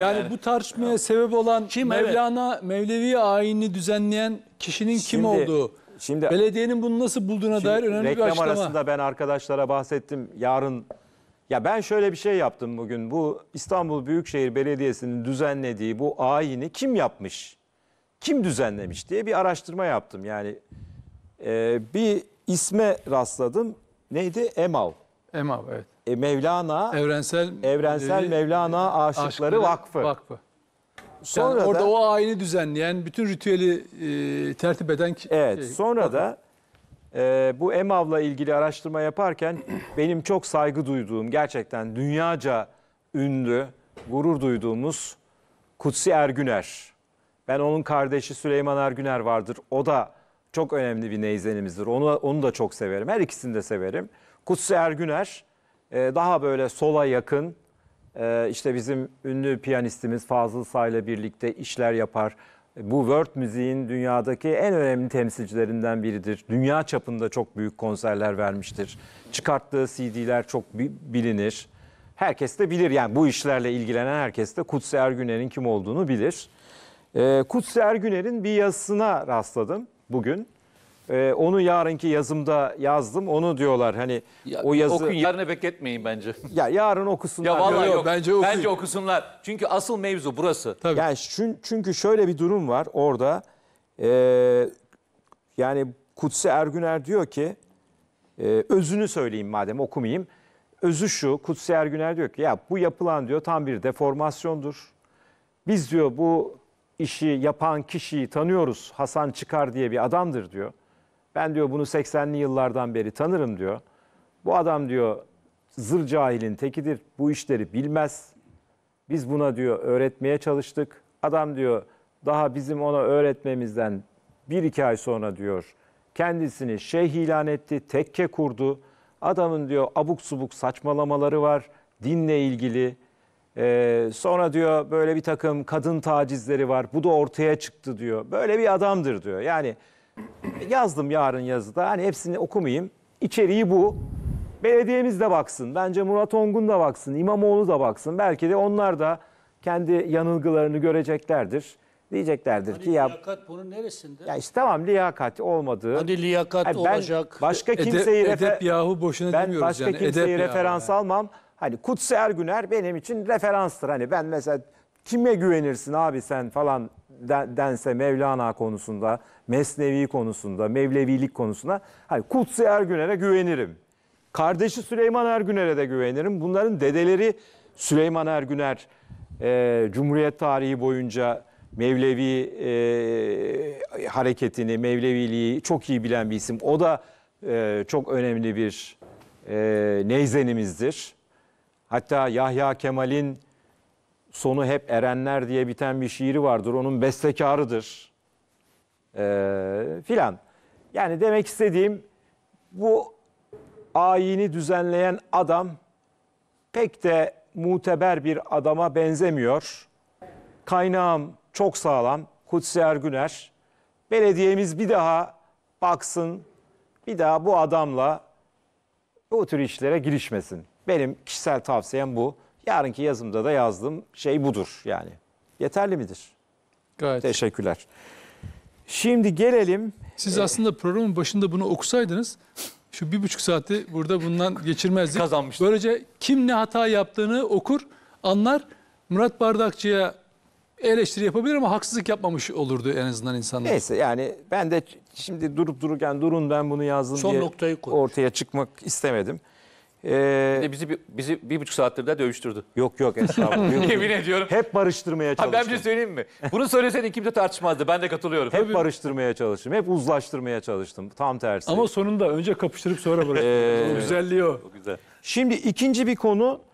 Yani, yani bu tartışmaya ya. sebep olan kim, Mevlana evet. Mevlevi ayini düzenleyen kişinin şimdi, kim olduğu. Şimdi belediyenin bunu nasıl bulduğuna dair önemli bir açıklama. Reklam arasında ben arkadaşlara bahsettim. Yarın ya ben şöyle bir şey yaptım bugün. Bu İstanbul Büyükşehir Belediyesi'nin düzenlediği bu ayini kim yapmış? Kim düzenlemiş diye bir araştırma yaptım. Yani e, bir isme rastladım. Neydi? Emav. Emav evet. E, Mevlana Evrensel Evrensel ee, Mevlana Aşıkları, Vakfı. Vakfı. Yani Sonra orada da o ayini düzenleyen, bütün ritüeli e, tertip eden evet, şey, sonra da e, bu EMAV'la ilgili araştırma yaparken benim çok saygı duyduğum, gerçekten dünyaca ünlü, gurur duyduğumuz Kutsi Ergüner. Ben onun kardeşi Süleyman Ergüner vardır. O da çok önemli bir neyzenimizdir. Onu, onu da çok severim. Her ikisini de severim. Kutsi Ergüner e, daha böyle sola yakın e, işte bizim ünlü piyanistimiz Fazıl ile birlikte işler yapar. Bu world müziğin dünyadaki en önemli temsilcilerinden biridir. Dünya çapında çok büyük konserler vermiştir. Çıkarttığı CD'ler çok bilinir. Herkes de bilir yani bu işlerle ilgilenen herkes de Kutsi Ergüner'in kim olduğunu bilir. Ee, Kutsi Ergüner'in bir yazısına rastladım bugün. Ee, onu yarınki yazımda yazdım. Onu diyorlar hani Ya, o yazı Okuyun yarına bekletmeyin bence. ya yarın okusunlar. Ya vallahi yok, yok. bence Bence okusunlar. Çünkü asıl mevzu burası. Tabii. Yani çünkü, çünkü şöyle bir durum var orada. Ee, yani Kutsi Ergüner diyor ki e, özünü söyleyeyim madem okumayayım. Özü şu Kutsi Ergüner diyor ki ya bu yapılan diyor tam bir deformasyondur. Biz diyor bu işi yapan kişiyi tanıyoruz. Hasan Çıkar diye bir adamdır diyor. Ben diyor bunu 80'li yıllardan beri tanırım diyor. Bu adam diyor zır cahilin tekidir. Bu işleri bilmez. Biz buna diyor öğretmeye çalıştık. Adam diyor daha bizim ona öğretmemizden bir iki ay sonra diyor kendisini şeyh ilan etti, tekke kurdu. Adamın diyor abuk subuk saçmalamaları var dinle ilgili. Ee, sonra diyor böyle bir takım kadın tacizleri var. Bu da ortaya çıktı diyor. Böyle bir adamdır diyor. Yani yazdım yarın yazıda. Hani hepsini okumayayım. İçeriği bu. Belediyemiz de baksın. Bence Murat Ongun da baksın. İmamoğlu da baksın. Belki de onlar da kendi yanılgılarını göreceklerdir. Diyeceklerdir hani ki ya liyakat bunun neresinde? Ya işte tamam liyakat olmadığı. Hani liyakat yani ben olacak. Başka kimseyi edep, edep yahu boşuna ben demiyoruz başka yani. kimseyi edep referans yani. almam. Hani Kutsi Ergüner benim için referanstır. Hani ben mesela Kime güvenirsin abi sen falan dense Mevlana konusunda, Mesnevi konusunda, Mevlevilik konusunda. Hayır, Kutsi Ergüner'e güvenirim. Kardeşi Süleyman Ergüner'e de güvenirim. Bunların dedeleri Süleyman Ergüner e, Cumhuriyet tarihi boyunca Mevlevi e, hareketini, Mevleviliği çok iyi bilen bir isim. O da e, çok önemli bir e, neyzenimizdir. Hatta Yahya Kemal'in sonu hep erenler diye biten bir şiiri vardır. Onun bestekarıdır. Ee, filan. Yani demek istediğim bu ayini düzenleyen adam pek de muteber bir adama benzemiyor. Kaynağım çok sağlam. Kutsi Ergüner. Belediyemiz bir daha baksın, bir daha bu adamla bu tür işlere girişmesin. Benim kişisel tavsiyem bu. Yarınki yazımda da yazdığım şey budur yani. Yeterli midir? Gayet. Teşekkürler. Şimdi gelelim. Siz e, aslında programın başında bunu okusaydınız şu bir buçuk saati burada bundan geçirmezdik. Kazanmıştık. Böylece kim ne hata yaptığını okur, anlar. Murat Bardakçı'ya eleştiri yapabilir ama haksızlık yapmamış olurdu en azından insanlar. Neyse yani ben de şimdi durup dururken durun ben bunu yazdım Son diye noktayı ortaya çıkmak istemedim. Ee, de bizi, bizi bir buçuk saattir de dövüştürdü. Yok yok estağfurullah. Yemin ediyorum. Hep barıştırmaya çalıştım. Ha, ben bir şey söyleyeyim mi? Bunu söyleseydin kimse tartışmazdı. Ben de katılıyorum. Hep Tabii. barıştırmaya çalıştım. Hep uzlaştırmaya çalıştım. Tam tersi. Ama sonunda önce kapıştırıp sonra barıştırdım. ee, o güzelliği o. o güzel. Şimdi ikinci bir konu